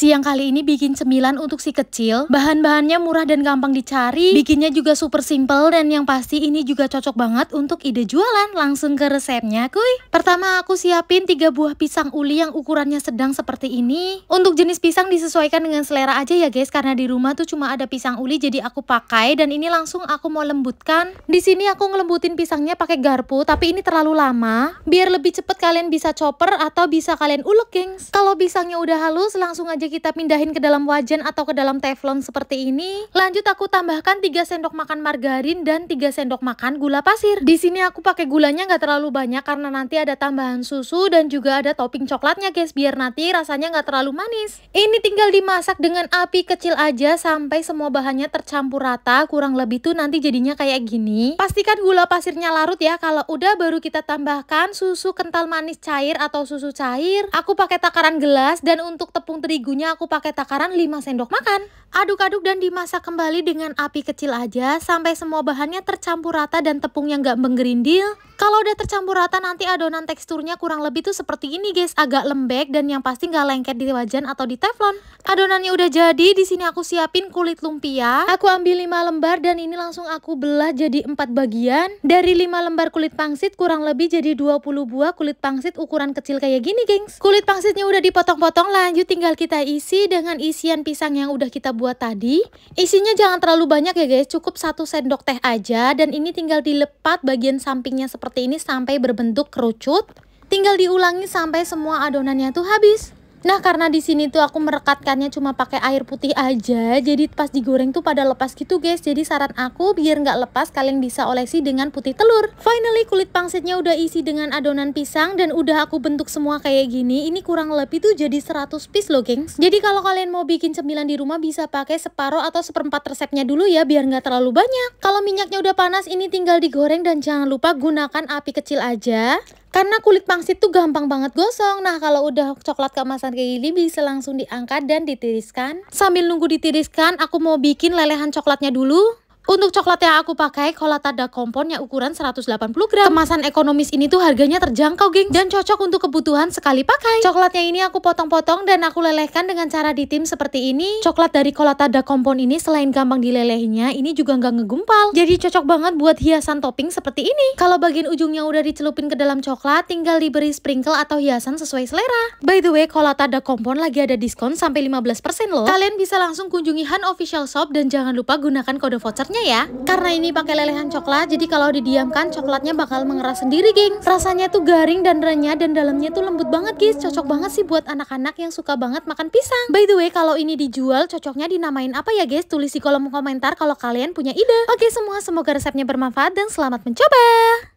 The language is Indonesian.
Siang kali ini bikin cemilan untuk si kecil. Bahan-bahannya murah dan gampang dicari. Bikinnya juga super simple dan yang pasti ini juga cocok banget untuk ide jualan. Langsung ke resepnya kuy. Pertama aku siapin 3 buah pisang uli yang ukurannya sedang seperti ini. Untuk jenis pisang disesuaikan dengan selera aja ya guys. Karena di rumah tuh cuma ada pisang uli jadi aku pakai. Dan ini langsung aku mau lembutkan. Di sini aku ngelembutin pisangnya pakai garpu. Tapi ini terlalu lama. Biar lebih cepet kalian bisa chopper atau bisa kalian ulek gengs. Kalau pisangnya udah halus langsung aja kita pindahin ke dalam wajan atau ke dalam teflon seperti ini. Lanjut aku tambahkan 3 sendok makan margarin dan 3 sendok makan gula pasir. Di sini aku pakai gulanya nggak terlalu banyak karena nanti ada tambahan susu dan juga ada topping coklatnya guys biar nanti rasanya nggak terlalu manis. Ini tinggal dimasak dengan api kecil aja sampai semua bahannya tercampur rata kurang lebih tuh nanti jadinya kayak gini. Pastikan gula pasirnya larut ya kalau udah baru kita tambahkan susu kental manis cair atau susu cair. Aku pakai takaran gelas dan untuk tepung terigunya Selanjutnya aku pakai takaran 5 sendok makan. Aduk-aduk dan dimasak kembali dengan api kecil aja sampai semua bahannya tercampur rata dan tepungnya nggak menggerindil. Kalau udah tercampur rata nanti adonan teksturnya kurang lebih tuh seperti ini guys, agak lembek dan yang pasti nggak lengket di wajan atau di teflon. Adonannya udah jadi, di sini aku siapin kulit lumpia. Aku ambil 5 lembar dan ini langsung aku belah jadi 4 bagian. Dari 5 lembar kulit pangsit kurang lebih jadi 20 buah kulit pangsit ukuran kecil kayak gini gengs. Kulit pangsitnya udah dipotong-potong lanjut tinggal kita isi dengan isian pisang yang udah kita buat tadi. Isinya jangan terlalu banyak ya guys, cukup satu sendok teh aja. Dan ini tinggal dilepat bagian sampingnya seperti ini sampai berbentuk kerucut. Tinggal diulangi sampai semua adonannya tuh habis. Nah karena di sini tuh aku merekatkannya cuma pakai air putih aja Jadi pas digoreng tuh pada lepas gitu guys Jadi saran aku biar nggak lepas kalian bisa olesi dengan putih telur Finally kulit pangsitnya udah isi dengan adonan pisang Dan udah aku bentuk semua kayak gini Ini kurang lebih tuh jadi 100 piece loh gengs Jadi kalau kalian mau bikin cemilan di rumah bisa pakai separuh atau seperempat resepnya dulu ya Biar nggak terlalu banyak Kalau minyaknya udah panas ini tinggal digoreng dan jangan lupa gunakan api kecil aja karena kulit pangsit tuh gampang banget gosong. Nah, kalau udah coklat keemasan kayak gini bisa langsung diangkat dan ditiriskan. Sambil nunggu ditiriskan, aku mau bikin lelehan coklatnya dulu. Untuk coklat yang aku pakai, kolat ada komponnya ukuran 180 gram. Kemasan ekonomis ini tuh harganya terjangkau, geng. Dan cocok untuk kebutuhan sekali pakai. Coklatnya ini aku potong-potong dan aku lelehkan dengan cara ditim seperti ini. Coklat dari kolat ada kompon ini selain gampang dilelehinya, ini juga nggak ngegumpal. Jadi cocok banget buat hiasan topping seperti ini. Kalau bagian ujungnya udah dicelupin ke dalam coklat, tinggal diberi sprinkle atau hiasan sesuai selera. By the way, kolat ada kompon lagi ada diskon sampai 15% loh. Kalian bisa langsung kunjungi Han Official Shop dan jangan lupa gunakan kode voucher coklatnya ya Karena ini pakai lelehan coklat Jadi kalau didiamkan coklatnya bakal mengeras sendiri geng Rasanya tuh garing dan renyah Dan dalamnya tuh lembut banget guys Cocok banget sih buat anak-anak yang suka banget makan pisang By the way kalau ini dijual cocoknya dinamain apa ya guys Tulis di kolom komentar kalau kalian punya ide Oke semua semoga resepnya bermanfaat dan selamat mencoba